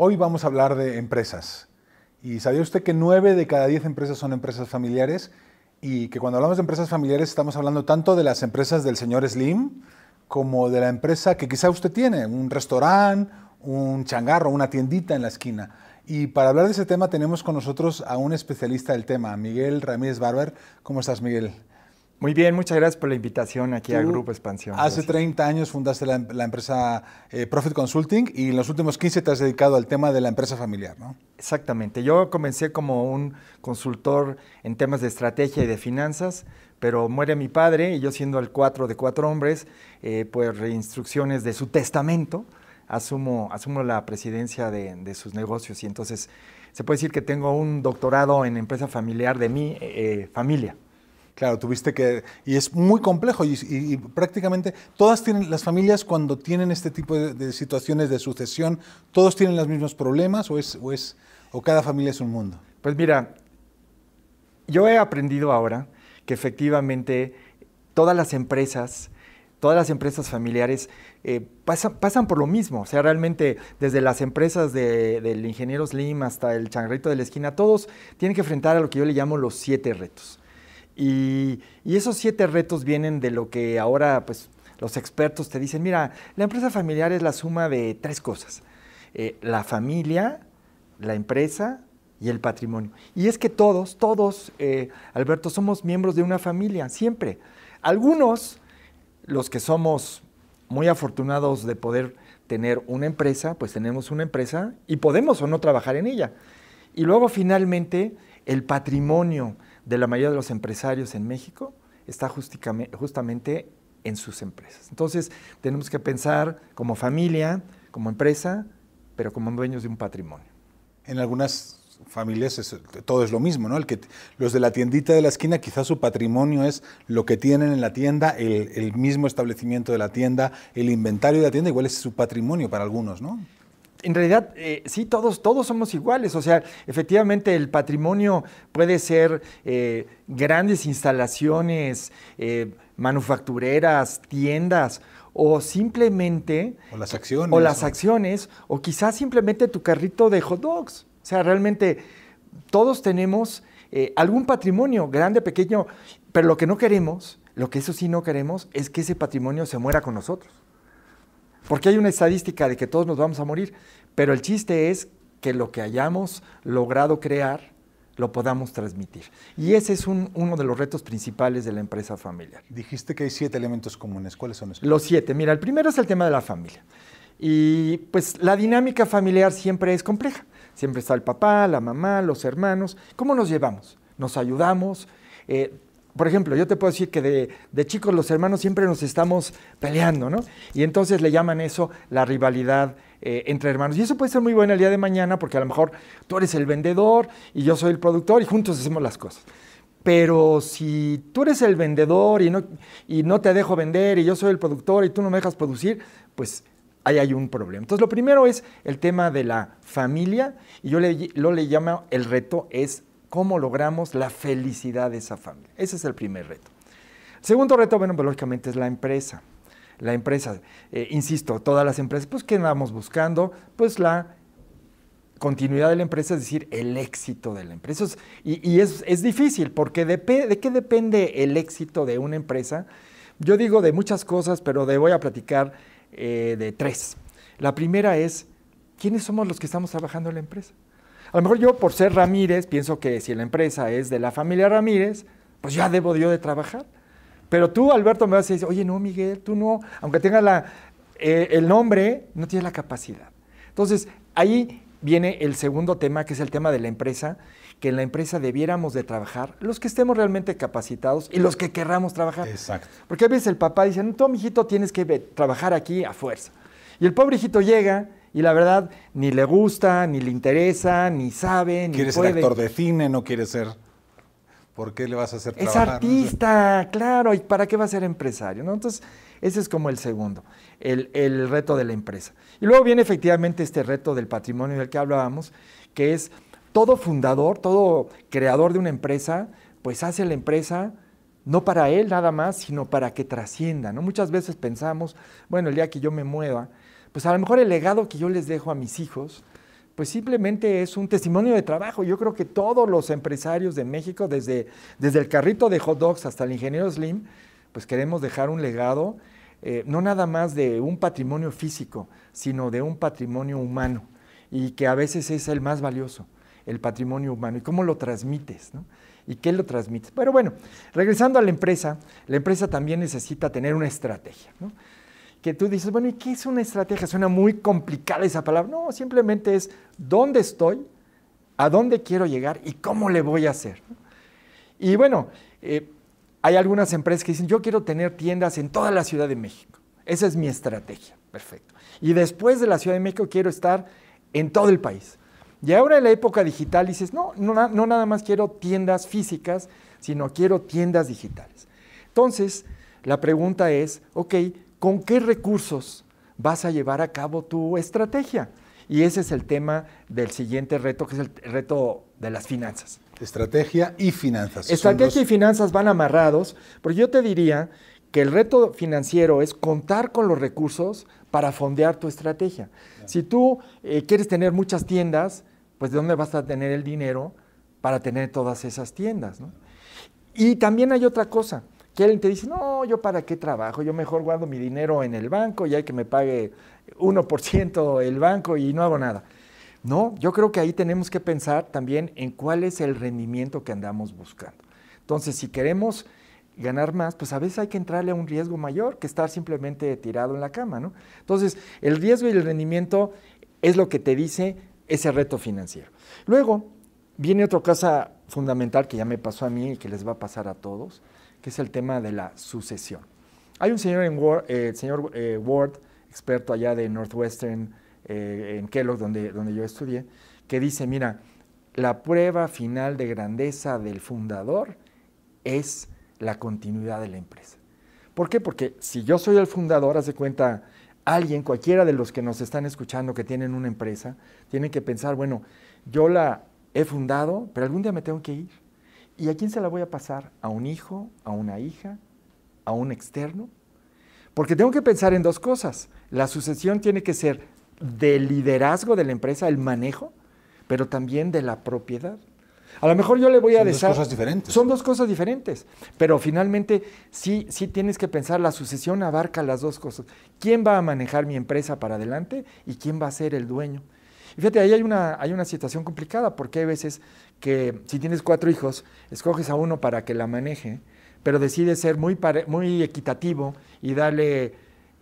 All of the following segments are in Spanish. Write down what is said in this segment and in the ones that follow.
Hoy vamos a hablar de empresas. ¿Y sabía usted que 9 de cada 10 empresas son empresas familiares? Y que cuando hablamos de empresas familiares estamos hablando tanto de las empresas del señor Slim como de la empresa que quizá usted tiene, un restaurante, un changarro, una tiendita en la esquina. Y para hablar de ese tema tenemos con nosotros a un especialista del tema, Miguel Ramírez Barber. ¿Cómo estás, Miguel? Muy bien, muchas gracias por la invitación aquí al Grupo Expansión. Hace 30 años fundaste la, empresa eh, Profit Consulting y en los últimos 15 te has dedicado al tema de la empresa familiar, ¿no? Exactamente. Yo comencé como un consultor en temas de estrategia y de finanzas, pero muere mi padre y yo siendo el cuatro de cuatro hombres, por eh, pues reinstrucciones de su testamento, asumo, asumo la presidencia de, sus negocios y entonces se puede decir que tengo un doctorado en empresa familiar de mi eh, familia. Claro, tuviste que... Y es muy complejo y, prácticamente todas tienen, las familias cuando tienen este tipo de, situaciones de sucesión, todos tienen los mismos problemas o, es, o, cada familia es un mundo. Pues mira, yo he aprendido ahora que efectivamente todas las empresas, todas las empresas familiares eh, pasan, pasan, por lo mismo. O sea, realmente desde las empresas del ingeniero Slim hasta el changrito de la esquina, todos tienen que enfrentar a lo que yo le llamo los siete retos. Y, esos siete retos vienen de lo que ahora pues, los expertos te dicen, mira, la empresa familiar es la suma de tres cosas, eh, la familia, la empresa y el patrimonio. Y es que todos, todos, eh, Alberto, somos miembros de una familia, siempre. Algunos, los que somos muy afortunados de poder tener una empresa, pues tenemos una empresa y podemos o no trabajar en ella. Y luego finalmente el patrimonio de la mayoría de los empresarios en México está justamente en sus empresas. Entonces, tenemos que pensar como familia, como empresa, pero como dueños de un patrimonio. En algunas familias todo es lo mismo, ¿no? El que, los de la tiendita de la esquina, quizás su patrimonio es lo que tienen en la tienda, el, el mismo establecimiento de la tienda, el inventario de la tienda, igual es su patrimonio para algunos, ¿no? en realidad, eh, sí, todos, todos somos iguales. O sea, efectivamente el patrimonio puede ser eh, grandes instalaciones, eh, manufactureras, tiendas, o simplemente... O las acciones. O las acciones, o quizás simplemente tu carrito de hot dogs. O sea, realmente todos tenemos eh, algún patrimonio, grande, pequeño, pero lo que no queremos, lo que eso sí no queremos, es que ese patrimonio se muera con nosotros. Porque hay una estadística de que todos nos vamos a morir, pero el chiste es que lo que hayamos logrado crear lo podamos transmitir. Y ese es uno de los retos principales de la empresa familiar. Dijiste que hay siete elementos comunes. ¿Cuáles son esos? Los siete. Mira, el primero es el tema de la familia. Y pues la dinámica familiar siempre es compleja. Siempre está el papá, la mamá, los hermanos. ¿Cómo nos llevamos? Nos ayudamos. Eh, por ejemplo, yo te puedo decir que de, chicos los hermanos siempre nos estamos peleando, ¿no? Y entonces le llaman eso la rivalidad eh, entre hermanos. Y eso puede ser muy bueno el día de mañana porque a lo mejor tú eres el vendedor y yo soy el productor y juntos hacemos las cosas. Pero si tú eres el vendedor y no, y no te dejo vender y yo soy el productor y tú no me dejas producir, pues ahí hay un problema. Entonces lo primero es el tema de la familia y yo lo le llamo el reto es cómo logramos la felicidad de esa familia. Ese es el primer reto. segundo reto, bueno, pues, lógicamente es la empresa. La empresa, eh, insisto, todas las empresas, pues ¿qué andamos buscando? Pues la continuidad de la empresa, es decir, el éxito de la empresa. y, es, difícil, porque de, qué depende el éxito de una empresa. Yo digo de muchas cosas, pero de, voy a platicar eh, de tres. La primera es, ¿quiénes somos los que estamos trabajando en la empresa? A lo mejor yo por ser Ramírez pienso que si la empresa es de la familia Ramírez, pues ya debo yo de trabajar. Pero tú, Alberto, me vas a decir, oye, no, Miguel, tú no, aunque tenga la, eh, el nombre, no tienes la capacidad. Entonces, ahí viene el segundo tema, que es el tema de la empresa, que en la empresa debiéramos de trabajar los que estemos realmente capacitados y los que querramos trabajar. Exacto. Porque a veces el papá dice, no, tú, mijito, tienes que trabajar aquí a fuerza. Y el pobre hijito llega y la verdad, ni le gusta, ni le interesa, ni sabe, ni ¿Quieres puede. ser actor de cine? ¿No quiere ser? ¿Por qué le vas a hacer trabajar? Es artista, claro. ¿Y para qué va a ser empresario? Entonces, ese es como el segundo, el, reto de la empresa. Y luego viene efectivamente este reto del patrimonio del que hablábamos, que es todo fundador, todo creador de una empresa, pues hace la empresa no para él nada más, sino para que trascienda. Muchas veces pensamos, bueno, el día que yo me mueva, pues a lo mejor el legado que yo les dejo a mis hijos, pues simplemente es un testimonio de trabajo. Yo creo que todos los empresarios de México, desde, desde el carrito de hot dogs hasta el ingeniero Slim, pues queremos dejar un legado, eh, no nada más de un patrimonio físico, sino de un patrimonio humano, y que a veces es el más valioso, el patrimonio humano, y cómo lo transmites, ¿Y qué lo transmites? Pero bueno, regresando a la empresa, la empresa también necesita tener una estrategia, tú dices, bueno, ¿y qué es una estrategia? Suena muy complicada esa palabra. No, simplemente es dónde estoy, a dónde quiero llegar y cómo le voy a hacer. Y bueno, eh, hay algunas empresas que dicen, yo quiero tener tiendas en toda la Ciudad de México. Esa es mi estrategia. Perfecto. Y después de la Ciudad de México quiero estar en todo el país. Y ahora en la época digital dices, no, no, nada más quiero tiendas físicas, sino quiero tiendas digitales. Entonces, la pregunta es, ok, ¿Con qué recursos vas a llevar a cabo tu estrategia? Y ese es el tema del siguiente reto, que es el reto de las finanzas. Estrategia y finanzas. Estrategia y finanzas van amarrados, porque yo te diría que el reto financiero es contar con los recursos para fondear tu estrategia. Si tú eh, quieres tener muchas tiendas, pues ¿de dónde vas a tener el dinero para tener todas esas tiendas? ¿no? Y también hay otra cosa que te dice, no, yo para qué trabajo, yo mejor guardo mi dinero en el banco y hay que me pague 1% el banco y no hago nada. No, yo creo que ahí tenemos que pensar también en cuál es el rendimiento que andamos buscando. Entonces, si queremos ganar más, pues a veces hay que entrarle a un riesgo mayor que estar simplemente tirado en la cama, ¿no? Entonces, el riesgo y el rendimiento es lo que te dice ese reto financiero. Luego, viene otra cosa fundamental que ya me pasó a mí y que les va a pasar a todos, que es el tema de la sucesión. Hay un señor, en Word, el eh, señor eh, Ward, experto allá de Northwestern, eh, en Kellogg, donde, donde yo estudié, que dice, mira, la prueba final de grandeza del fundador es la continuidad de la empresa. ¿Por qué? Porque si yo soy el fundador, hace cuenta, alguien, cualquiera de los que nos están escuchando que tienen una empresa, tienen que pensar, bueno, yo la he fundado, pero algún día me tengo que ir. ¿Y a quién se la voy a pasar? ¿A un hijo? ¿A una hija? ¿A un externo? Porque tengo que pensar en dos cosas. La sucesión tiene que ser del liderazgo de la empresa, el manejo, pero también de la propiedad. A lo mejor yo le voy a dejar... Son dos cosas diferentes. Son dos cosas diferentes. Pero finalmente sí, sí tienes que pensar, la sucesión abarca las dos cosas. ¿Quién va a manejar mi empresa para adelante y quién va a ser el dueño? fíjate, ahí hay una, hay una situación complicada, porque hay veces que si tienes cuatro hijos, escoges a uno para que la maneje, pero decides ser muy, muy equitativo y darle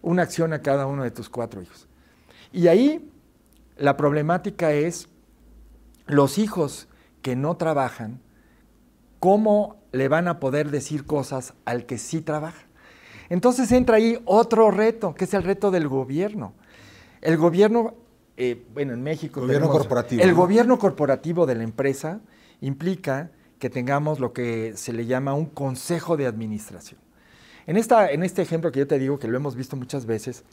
una acción a cada uno de tus cuatro hijos. Y ahí la problemática es los hijos que no trabajan, ¿cómo le van a poder decir cosas al que sí trabaja? Entonces entra ahí otro reto, que es el reto del gobierno. El gobierno eh, bueno, en México... Gobierno El gobierno corporativo de la empresa implica que tengamos lo que se le llama un consejo de administración. En, esta, en este ejemplo que yo te digo, que lo hemos visto muchas veces,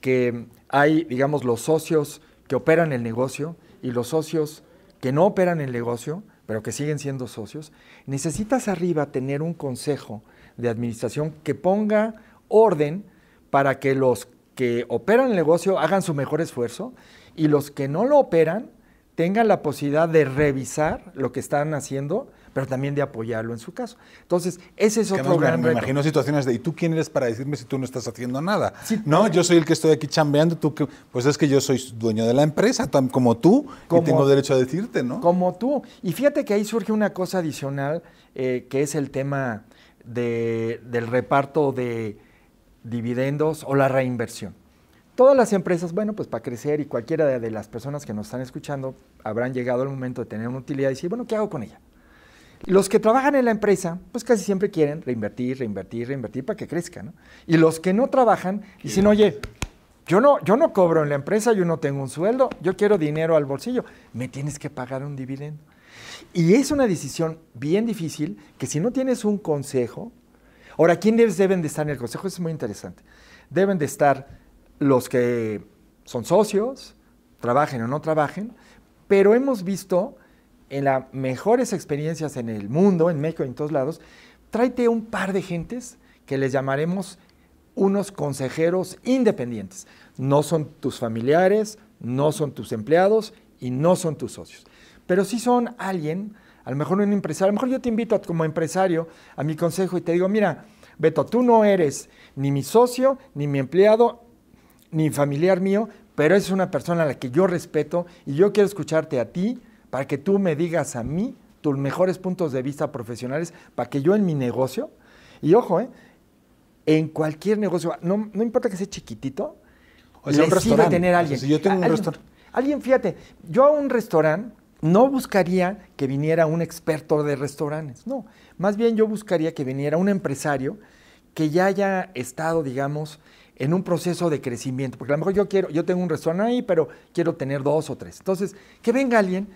que hay, digamos, los socios que operan el negocio y los socios que no operan el negocio, pero que siguen siendo socios, necesitas arriba tener un consejo de administración que ponga orden para que los que operan el negocio hagan su mejor esfuerzo y los que no lo operan tengan la posibilidad de revisar lo que están haciendo, pero también de apoyarlo en su caso. Entonces, ese es otro gran me, imagino situaciones de, ¿y tú quién eres para decirme si tú no estás haciendo nada? no, yo soy el que estoy aquí chambeando, tú que, pues es que yo soy dueño de la empresa, como tú, y tengo derecho a decirte, ¿no? Como tú. Y fíjate que ahí surge una cosa adicional, eh, que es el tema de, del reparto de dividendos o la reinversión todas las empresas, bueno, pues para crecer y cualquiera de, las personas que nos están escuchando habrán llegado el momento de tener una utilidad y decir, bueno, ¿qué hago con ella? Los que trabajan en la empresa, pues casi siempre quieren reinvertir, reinvertir, reinvertir para que crezca, ¿no? Y los que no trabajan dicen, oye, yo no, yo no cobro en la empresa, yo no tengo un sueldo, yo quiero dinero al bolsillo, me tienes que pagar un dividendo. Y es una decisión bien difícil que si no tienes un consejo, ahora, ¿quiénes deben de estar en el consejo? Eso es muy interesante. Deben de estar los que son socios, trabajen o no trabajen, pero hemos visto en las mejores experiencias en el mundo, en México y en todos lados, tráete un par de gentes que les llamaremos unos consejeros independientes. No son tus familiares, no son tus empleados y no son tus socios. Pero sí son alguien, a lo mejor un empresario, a lo mejor yo te invito como empresario a mi consejo y te digo, mira, Beto, tú no eres ni mi socio, ni mi empleado, ni familiar mío, pero es una persona a la que yo respeto y yo quiero escucharte a ti para que tú me digas a mí tus mejores puntos de vista profesionales para que yo en mi negocio, y ojo, eh, en cualquier negocio, no, importa que sea chiquitito, o tener alguien. si yo tengo un restaurante. Alguien, fíjate, yo a un restaurante no buscaría que viniera un experto de restaurantes, no. Más bien yo buscaría que viniera un empresario que ya haya estado, digamos, en un proceso de crecimiento, porque a lo mejor yo quiero, yo tengo un restaurante ahí, pero quiero tener dos o tres. Entonces, que venga alguien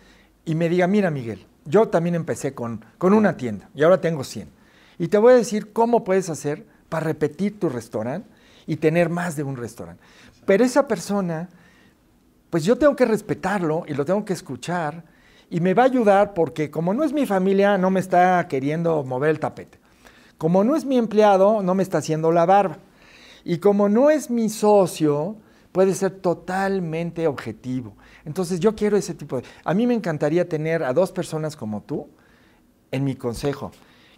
y me diga, mira Miguel, yo también empecé con, con una tienda y ahora tengo 100. Y te voy a decir cómo puedes hacer para repetir tu restaurante y tener más de un restaurante. Pero esa persona, pues yo tengo que respetarlo y lo tengo que escuchar y me va a ayudar porque como no es mi familia, no me está queriendo mover el tapete. Como no es mi empleado, no me está haciendo la barba. Y como no es mi socio, puede ser totalmente objetivo. Entonces yo quiero ese tipo de... A mí me encantaría tener a dos personas como tú en mi consejo.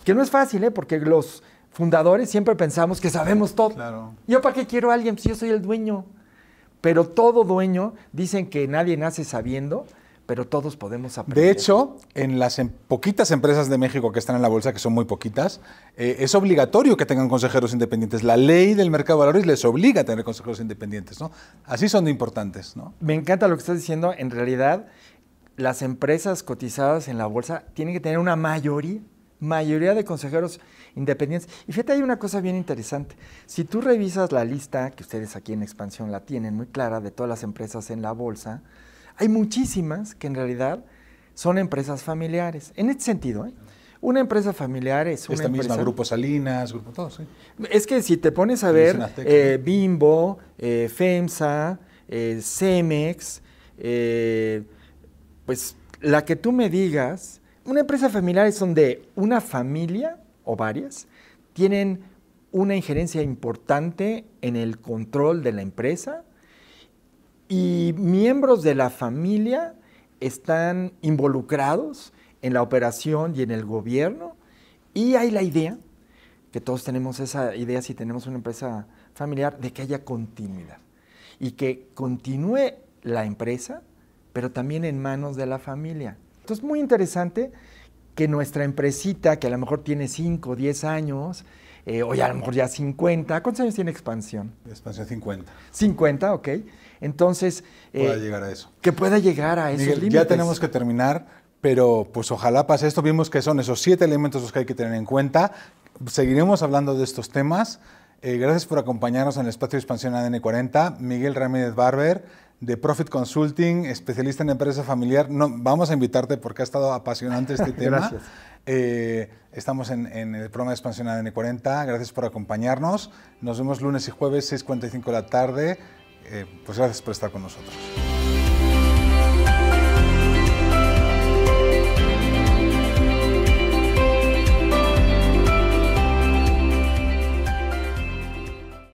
Que no es fácil, ¿eh? porque los fundadores siempre pensamos que sabemos todo. Claro. ¿Yo para qué quiero a alguien si pues yo soy el dueño? Pero todo dueño, dicen que nadie nace sabiendo, pero todos podemos aprender. De hecho, en las em, poquitas empresas de México que están en la bolsa, que son muy poquitas, eh, es obligatorio que tengan consejeros independientes. La ley del mercado de valores les obliga a tener consejeros independientes, ¿no? Así son importantes, ¿no? Me encanta lo que estás diciendo. En realidad, las empresas cotizadas en la bolsa tienen que tener una mayoría, mayoría de consejeros independientes. Y fíjate, hay una cosa bien interesante. Si tú revisas la lista, que ustedes aquí en Expansión la tienen muy clara, de todas las empresas en la bolsa, hay muchísimas que en realidad son empresas familiares. En este sentido, ¿eh? Una empresa familiar es una Esta misma, Grupo Salinas, Grupo todos, Es que si te pones a ver eh, Bimbo, eh, FEMSA, Cemex, pues la que tú me digas, una empresa familiar es donde una familia o varias tienen una injerencia importante en el control de la empresa y miembros de la familia están involucrados en la operación y en el gobierno y hay la idea, que todos tenemos esa idea si tenemos una empresa familiar, de que haya continuidad y que continúe la empresa, pero también en manos de la familia. Entonces, es muy interesante que nuestra empresita, que a lo mejor tiene 5 o 10 años, Hoy eh, o ya a lo mejor ya 50. ¿Cuántos años tiene Expansión? Expansión 50. 50, ok. Entonces... Eh, pueda llegar a eso. Que pueda llegar a esos Ya tenemos que terminar, pero pues ojalá pase esto. Vimos que son esos siete elementos los que hay que tener en cuenta. Seguiremos hablando de estos temas. Eh, gracias por acompañarnos en el espacio de expansión ADN 40. Miguel Ramírez Barber de Profit Consulting, especialista en empresa familiar. No, vamos a invitarte porque ha estado apasionante este tema. Eh, estamos en, en, el programa de expansión ADN 40. Gracias por acompañarnos. Nos vemos lunes y jueves, 6.45 de la tarde. Eh, pues gracias por estar con nosotros.